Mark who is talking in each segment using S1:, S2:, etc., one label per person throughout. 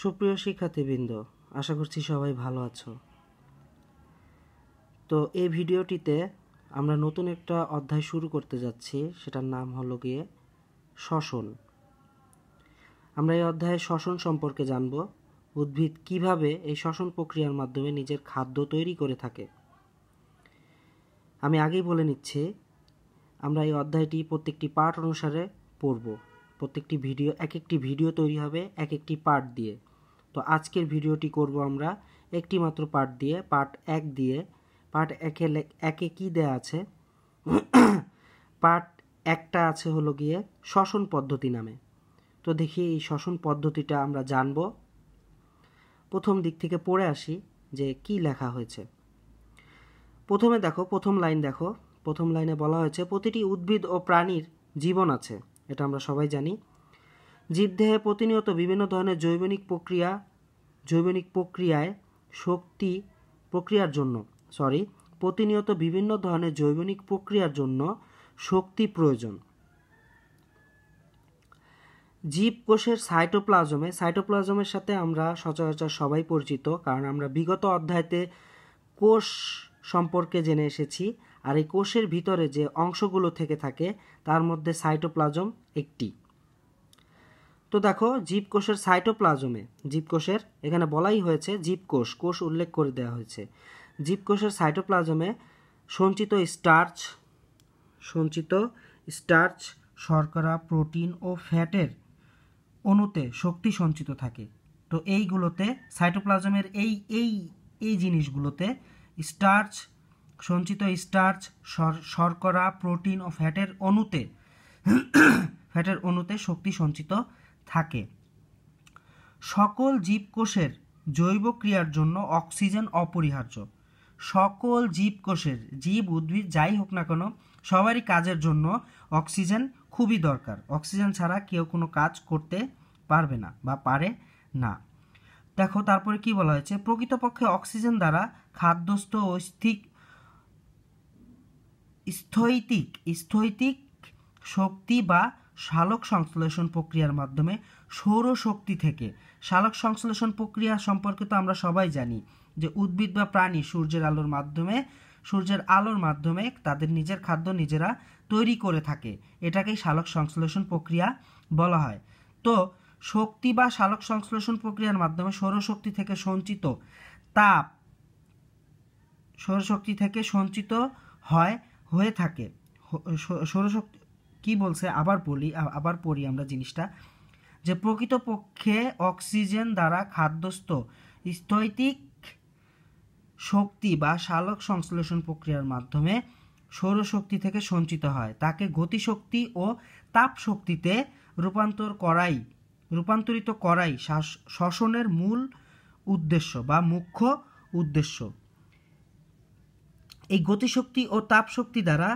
S1: সুপ্রিয় শিক্ষার্থীবৃন্দ আশা করছি সবাই ভালো আছো তো এই ভিডিওটিতে আমরা নতুন একটা অধ্যায় শুরু করতে যাচ্ছি সেটার নাম হলো গিয়ে শ্বসন আমরা এই অধ্যায়ে শ্বসন সম্পর্কে জানব উদ্ভিদ কিভাবে এই শ্বসন প্রক্রিয়ার মাধ্যমে নিজের খাদ্য তৈরি করে থাকে আমি আগেই বলে নিচ্ছি আমরা এই অধ্যায়টি প্রত্যেকটি পার্ট অনুসারে পড়ব প্রত্যেকটি ভিডিও এক একটি ভিডিও তৈরি হবে এক একটি পার্ট দিয়ে তো আজকের ভিডিওটি করব আমরা একটি মাত্র পার্ট দিয়ে পার্ট এক দিয়ে পার্ট একে একে কী দেয়া আছে পার্ট একটা আছে হলো গিয়ে শ্বসন পদ্ধতি নামে তো দেখি এই শ্বসন পদ্ধতিটা আমরা জানব প্রথম দিক থেকে পড়ে আসি যে কি লেখা হয়েছে প্রথমে দেখো প্রথম লাইন দেখো প্রথম লাইনে বলা হয়েছে প্রতিটি উদ্ভিদ ও প্রাণীর জীবন আছে এটা আমরা সবাই জানি জীবদেহে প্রতিনিয়ত বিভিন্ন ধরনের জৈবনিক প্রক্রিয়া জৈবনিক প্রক্রিয়ায় শক্তি প্রক্রিয়ার জন্য সরি প্রতিনিয়ত বিভিন্ন ধরনের জৈবনিক প্রক্রিয়ার জন্য শক্তি প্রয়োজন জীবকোষের সাইটোপ্লাজমে সাইটোপ্লাজমের সাথে আমরা সচরাচর সবাই পরিচিত কারণ আমরা বিগত অধ্যায়তে কোষ সম্পর্কে জেনে এসেছি আর এই কোষের ভিতরে যে অংশগুলো থেকে থাকে তার মধ্যে সাইটোপ্লাজম একটি তো দেখো জীবকোষের সাইটোপ্লাজমে জীবকোষের এখানে বলাই হয়েছে জীবকোষ কোষ উল্লেখ করে দেওয়া হয়েছে জীবকোষের সাইটোপ্লাজমে সঞ্চিত স্টার্চ সঞ্চিত স্টার্চ শর্করা প্রোটিন ও ফ্যাটের অণুতে শক্তি সঞ্চিত থাকে তো এইগুলোতে সাইটোপ্লাজমের এই এই এই জিনিসগুলোতে স্টার্চ সঞ্চিত স্টার্চ শর্করা প্রোটিন ও ফ্যাটের অণুতে ফ্যাটের অণুতে শক্তি সঞ্চিত থাকে সকল জীবকোষের জৈব ক্রিয়ার জন্য অক্সিজেন অপরিহার্য সকল জীবকোষের জীব উদ্ভিদ যাই হোক না কেন সবারই কাজের জন্য অক্সিজেন খুবই দরকার অক্সিজেন ছাড়া কেউ কোনো কাজ করতে পারবে না বা পারে না দেখো তারপরে কি বলা হয়েছে প্রকৃতপক্ষে অক্সিজেন দ্বারা খাদ্যস্থ ও স্থিক স্থৈতিক স্থৈতিক শক্তি বা সালোক সংশ্লেষণ প্রক্রিয়ার মাধ্যমে সৌরশক্তি থেকে সালক সংশ্লেষণ প্রক্রিয়া সম্পর্কে তো আমরা সবাই জানি যে উদ্ভিদ বা প্রাণী সূর্যের আলোর মাধ্যমে সূর্যের আলোর মাধ্যমে তাদের নিজের খাদ্য নিজেরা তৈরি করে থাকে এটাকেই সালক সংশ্লেষণ প্রক্রিয়া বলা হয় তো শক্তি বা সালক সংশ্লেষণ প্রক্রিয়ার মাধ্যমে সৌরশক্তি থেকে সঞ্চিত তাপ সৌরশক্তি থেকে সঞ্চিত হয় হয়ে থাকে সৌরশক্তি কি বলছে আবার বলি আবার পড়ি আমরা জিনিসটা যে প্রকৃতপক্ষে অক্সিজেন দ্বারা খাদ্যস্থ স্থৈতিক শক্তি বা শালক সংশ্লেষণ প্রক্রিয়ার মাধ্যমে সৌরশক্তি থেকে সঞ্চিত হয় তাকে গতিশক্তি ও তাপ শক্তিতে রূপান্তর করাই রূপান্তরিত করাই শ্বসনের মূল উদ্দেশ্য বা মুখ্য উদ্দেশ্য এই গতিশক্তি ও তাপশক্তি দ্বারা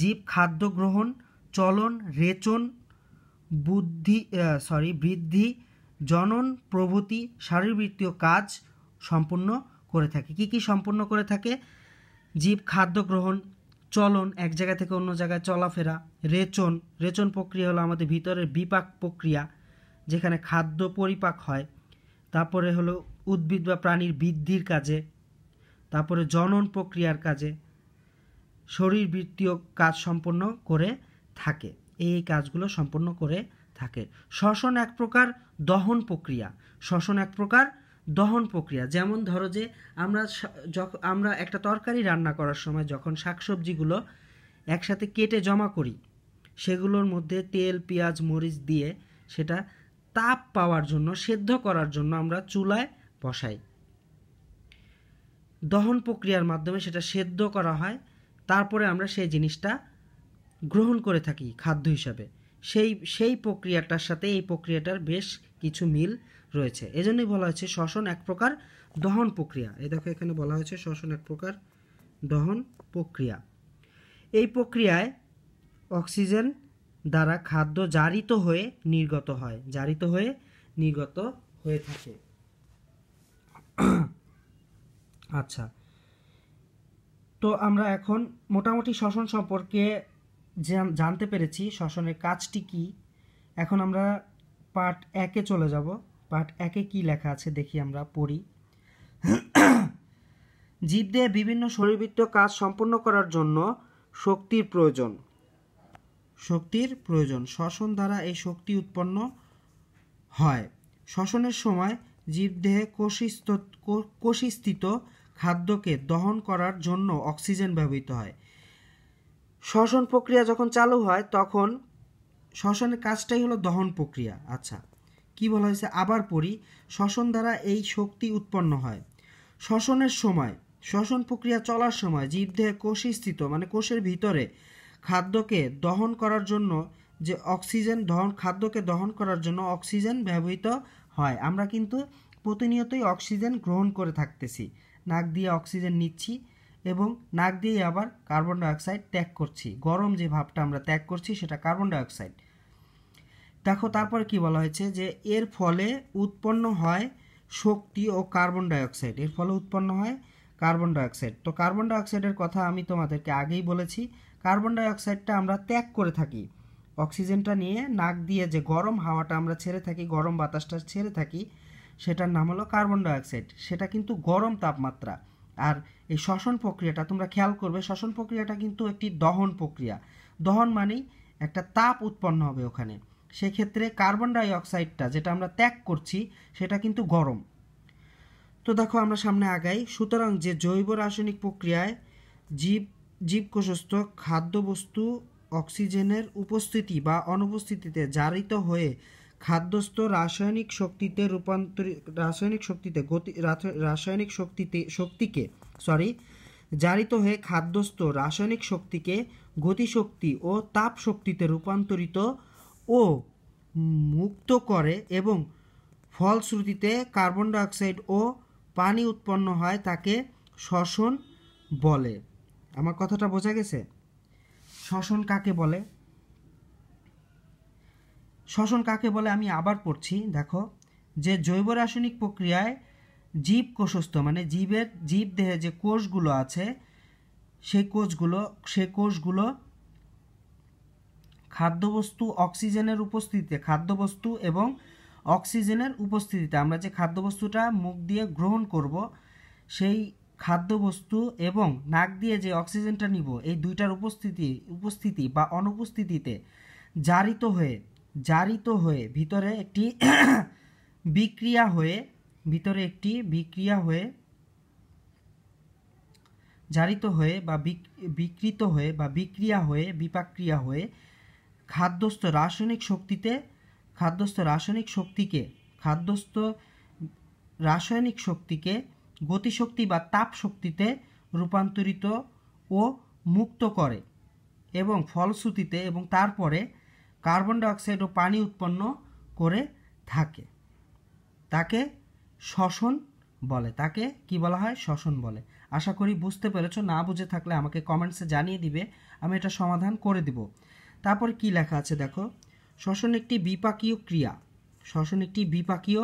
S1: জীব খাদ্য গ্রহণ চলন রেচন বুদ্ধি সরি বৃদ্ধি জনন প্রভৃতি শারীরবৃত্তীয় কাজ সম্পূর্ণ করে থাকে কি কি সম্পূর্ণ করে থাকে জীব খাদ্য গ্রহণ চলন এক জায়গা থেকে অন্য জায়গায় চলাফেরা রেচন রেচন প্রক্রিয়া হলো আমাদের ভিতরের বিপাক প্রক্রিয়া যেখানে খাদ্য পরিপাক হয় তারপরে হলো উদ্ভিদ বা প্রাণীর বৃদ্ধির কাজে তারপরে জনন প্রক্রিয়ার কাজে শরীরবৃত্তীয় কাজ সম্পন্ন করে থাকে এই কাজগুলো সম্পন্ন করে থাকে শ্বসন এক প্রকার দহন প্রক্রিয়া শ্বসন এক প্রকার দহন প্রক্রিয়া যেমন ধরো যে আমরা যখন আমরা একটা তরকারি রান্না করার সময় যখন শাকসবজিগুলো একসাথে কেটে জমা করি সেগুলোর মধ্যে তেল পেঁয়াজ মরিচ দিয়ে সেটা তাপ পাওয়ার জন্য সেদ্ধ করার জন্য আমরা চুলায় বসাই দহন প্রক্রিয়ার মাধ্যমে সেটা সেদ্ধ করা হয় তারপরে আমরা সেই জিনিসটা গ্রহণ করে থাকি খাদ্য হিসাবে সেই সেই প্রক্রিয়াটার সাথে এই প্রক্রিয়াটার বেশ কিছু মিল রয়েছে এজন্যই বলা হয়েছে শ্বসন এক প্রকার দহন প্রক্রিয়া এই দেখো এখানে বলা হয়েছে শ্বসন এক প্রকার দহন প্রক্রিয়া এই প্রক্রিয়ায় অক্সিজেন দ্বারা খাদ্য জারিত হয়ে নির্গত হয় জারিত হয়ে নির্গত হয়ে থাকে আচ্ছা তো আমরা এখন মোটামুটি শ্বসন সম্পর্কে জানতে পেরেছি শ্বসনের কাজটি কি এখন আমরা পার্ট একে চলে যাব পার্ট একে কি লেখা আছে দেখি আমরা পড়ি জীবদের বিভিন্ন শরীরবৃত্তীয় কাজ সম্পন্ন করার জন্য শক্তির প্রয়োজন শক্তির প্রয়োজন শ্বসন দ্বারা এই শক্তি উৎপন্ন হয় শ্বসনের সময় জীবদেহে কোষিস্থ কোষিস্থিত খাদ্যকে দহন করার জন্য অক্সিজেন ব্যবহৃত হয় শ্বসন প্রক্রিয়া যখন চালু হয় তখন শ্বসনের কাজটাই হলো দহন প্রক্রিয়া আচ্ছা কি বলা হয়েছে আবার পড়ি শ্বসন দ্বারা এই শক্তি উৎপন্ন হয় শ্বসনের সময় শ্বসন প্রক্রিয়া চলার সময় জীবদেহে স্থিত মানে কোষের ভিতরে খাদ্যকে দহন করার জন্য যে অক্সিজেন দহন খাদ্যকে দহন করার জন্য অক্সিজেন ব্যবহৃত হয় আমরা কিন্তু প্রতিনিয়তই অক্সিজেন গ্রহণ করে থাকতেছি নাক দিয়ে অক্সিজেন নিচ্ছি এবং নাক দিয়ে আবার কার্বন ডাইঅক্সাইড ত্যাগ করছি গরম যে ভাবটা আমরা ত্যাগ করছি সেটা কার্বন ডাইঅক্সাইড দেখো তারপর কি বলা হয়েছে যে এর ফলে উৎপন্ন হয় শক্তি ও কার্বন ডাইঅক্সাইড এর ফলে উৎপন্ন হয় কার্বন ডাইঅক্সাইড তো কার্বন ডাইঅক্সাইডের কথা আমি তোমাদেরকে আগেই বলেছি কার্বন ডাইঅক্সাইডটা আমরা ত্যাগ করে থাকি অক্সিজেনটা নিয়ে নাক দিয়ে যে গরম হাওয়াটা আমরা ছেড়ে থাকি গরম বাতাসটা ছেড়ে থাকি সেটার নাম হলো কার্বন ডাইঅক্সাইড সেটা কিন্তু গরম তাপমাত্রা আর এই শ্বসন প্রক্রিয়াটা তোমরা খেয়াল করবে শ্বসন প্রক্রিয়াটা কিন্তু একটি দহন প্রক্রিয়া দহন মানেই একটা তাপ উৎপন্ন হবে ওখানে সেক্ষেত্রে কার্বন ডাইঅক্সাইডটা যেটা আমরা ত্যাগ করছি সেটা কিন্তু গরম তো দেখো আমরা সামনে আগাই সুতরাং যে জৈব রাসায়নিক প্রক্রিয়ায় জীব জীবকোষস্থ খাদ্যবস্তু অক্সিজেনের উপস্থিতি বা অনুপস্থিতিতে জারিত হয়ে খাদ্যস্থ রাসায়নিক শক্তিতে রূপান্তরিত রাসায়নিক শক্তিতে গতি রাসায়নিক শক্তিতে শক্তিকে সরি জারিত হয়ে খাদ্যস্থ রাসায়নিক শক্তিকে গতিশক্তি ও তাপ শক্তিতে রূপান্তরিত ও মুক্ত করে এবং ফলশ্রুতিতে কার্বন ডাইঅক্সাইড ও পানি উৎপন্ন হয় তাকে শ্বসন বলে আমার কথাটা বোঝা গেছে শ্বসন কাকে বলে শ্বসন কাকে বলে আমি আবার পড়ছি দেখো যে জৈব রাসায়নিক প্রক্রিয়ায় জীব কোষস্থ মানে জীবের জীব দেহে যে কোষগুলো আছে সেই কোষগুলো সেই কোষগুলো খাদ্যবস্তু অক্সিজেনের উপস্থিতিতে খাদ্যবস্তু এবং অক্সিজেনের উপস্থিতিতে আমরা যে খাদ্যবস্তুটা মুখ দিয়ে গ্রহণ করব সেই খাদ্যবস্তু এবং নাক দিয়ে যে অক্সিজেনটা নিব এই দুইটার উপস্থিতি উপস্থিতি বা অনুপস্থিতিতে জারিত হয়ে জারিত হয়ে ভিতরে একটি বিক্রিয়া হয়ে ভিতরে একটি বিক্রিয়া হয়ে জারিত হয়ে বা বিকৃত হয়ে বা বিক্রিয়া হয়ে বিপাক্রিয়া হয়ে খাদ্যস্থ রাসায়নিক শক্তিতে খাদ্যস্থ রাসায়নিক শক্তিকে খাদ্যস্থ রাসায়নিক শক্তিকে গতিশক্তি বা তাপ শক্তিতে রূপান্তরিত ও মুক্ত করে এবং ফলশ্রুতিতে এবং তারপরে কার্বন ডাইঅক্সাইড ও পানি উৎপন্ন করে থাকে তাকে শ্বসন বলে তাকে কি বলা হয় শ্বসন বলে আশা করি বুঝতে পেরেছ না বুঝে থাকলে আমাকে কমেন্টসে জানিয়ে দিবে আমি এটা সমাধান করে দিব তারপর কি লেখা আছে দেখো শ্বসন একটি বিপাকীয় ক্রিয়া শ্বসন একটি বিপাকীয়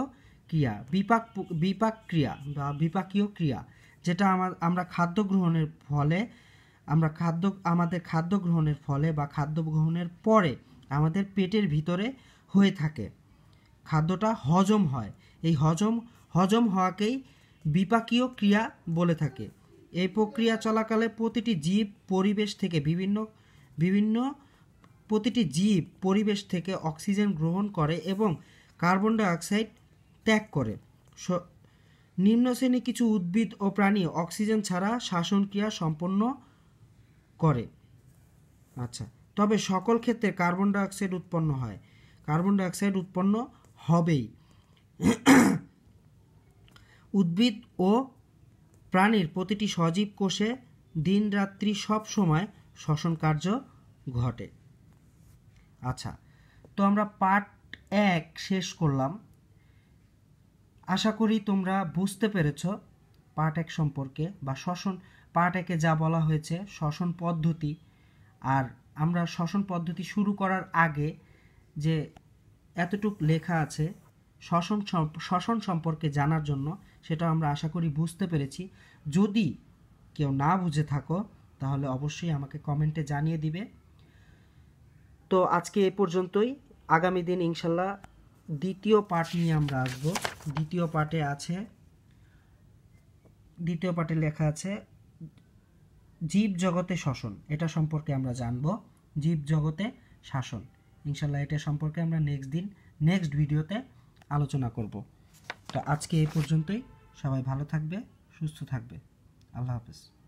S1: ক্রিয়া বিপাক বিপাক ক্রিয়া বা বিপাকীয় ক্রিয়া যেটা আমার আমরা খাদ্য গ্রহণের ফলে আমরা খাদ্য আমাদের খাদ্য গ্রহণের ফলে বা খাদ্য গ্রহণের পরে আমাদের পেটের ভিতরে হয়ে থাকে খাদ্যটা হজম হয় এই হজম হজম হওয়াকেই বিপাকীয় ক্রিয়া বলে থাকে এই প্রক্রিয়া চলাকালে প্রতিটি জীব পরিবেশ থেকে বিভিন্ন বিভিন্ন প্রতিটি জীব পরিবেশ থেকে অক্সিজেন গ্রহণ করে এবং কার্বন ডাইঅক্সাইড ত্যাগ করে নিম্ন শ্রেণী কিছু উদ্ভিদ ও প্রাণী অক্সিজেন ছাড়া ক্রিয়া সম্পন্ন করে আচ্ছা তবে সকল ক্ষেত্রে কার্বন ডাইঅক্সাইড উৎপন্ন হয় কার্বন ডাইঅক্সাইড উৎপন্ন হবেই উদ্ভিদ ও প্রাণীর প্রতিটি সজীব কোষে দিন রাত্রি সব সময় শ্বসন কার্য ঘটে আচ্ছা তো আমরা পার্ট এক শেষ করলাম আশা করি তোমরা বুঝতে পেরেছ পার্ট এক সম্পর্কে বা শ্বসন পার্ট একে যা বলা হয়েছে শ্বসন পদ্ধতি আর আমরা শ্বসন পদ্ধতি শুরু করার আগে যে এতটুক লেখা আছে শ্বসন শ্বসন সম্পর্কে জানার জন্য সেটা আমরা আশা করি বুঝতে পেরেছি যদি কেউ না বুঝে থাকো তাহলে অবশ্যই আমাকে কমেন্টে জানিয়ে দিবে তো আজকে এ পর্যন্তই আগামী দিন ইনশাল্লাহ দ্বিতীয় পার্ট নিয়ে আমরা আসব দ্বিতীয় পার্টে আছে দ্বিতীয় পার্টে লেখা আছে জীব জগতে শ্বসন এটা সম্পর্কে আমরা জানবো জীব জগতে শাসন ইনশাল্লাহ এটা সম্পর্কে আমরা নেক্সট দিন নেক্সট ভিডিওতে আলোচনা করব তো আজকে এই পর্যন্তই সবাই ভালো থাকবে সুস্থ থাকবে আল্লাহ হাফেজ